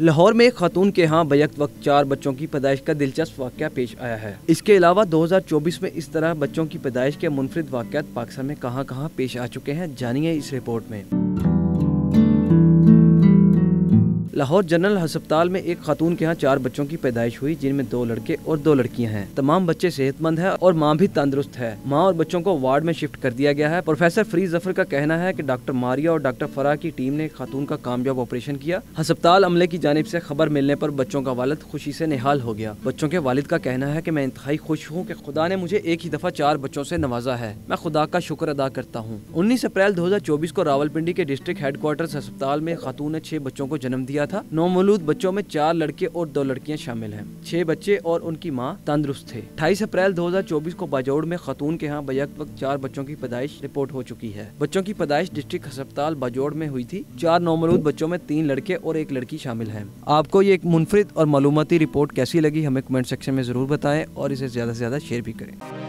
लाहौर में एक खातून के यहाँ बैक वक्त चार बच्चों की पैदाइश का दिलचस्प वाक़ पेश आया है इसके अलावा 2024 में इस तरह बच्चों की पैदाइश के मुनफरद वाक़ पाकिस्तान में कहाँ कहाँ पेश आ चुके हैं जानिए इस रिपोर्ट में लाहौर जनरल अस्पताल में एक खातून के यहाँ चार बच्चों की पैदाइश हुई जिनमें दो लड़के और दो लड़कियाँ हैं तमाम बच्चे सेहतमंद है और माँ भी तंदुरुस्त है माँ और बच्चों को वार्ड में शिफ्ट कर दिया गया है प्रोफेसर फरीज जफर का कहना है की डॉक्टर मारिया और डॉक्टर फरा की टीम ने खातून का कामयाब ऑपरेशन किया अस्पताल अमले की जानब ऐसी खबर मिलने आरोप बच्चों का वालद खुशी ऐसी निहाल हो गया बच्चों के वालिद का कहना है की मैं इंतहाई खुश हूँ की खुदा ने मुझे एक ही दफा चार बच्चों ऐसी नवाजा है मैं खुदा का शुक्र अदा करता हूँ उन्नीस अप्रैल दो को रावलपिंडी के डिस्ट्रिक्ट हेडक्वार्टर अस्पताल में खातून ने छह बच्चों को जन्म दिया गया था नौमलूद बच्चों में चार लड़के और दो लड़कियां शामिल हैं छह बच्चे और उनकी माँ तंदुरुस्त थे अठाईस अप्रैल 2024 को बाजौड़ में खतून के यहाँ बजक वक्त चार बच्चों की पैदाइश रिपोर्ट हो चुकी है बच्चों की पैदाइश डिस्ट्रिक्ट अस्पताल बाजौड़ में हुई थी चार नौमलूद बच्चों में तीन लड़के और एक लड़की शामिल है आपको ये एक मुनफरद और मालूमती रिपोर्ट कैसी लगी हमें कमेंट सेक्शन में जरूर बताएं और इसे ज्यादा से ज्यादा शेयर भी करें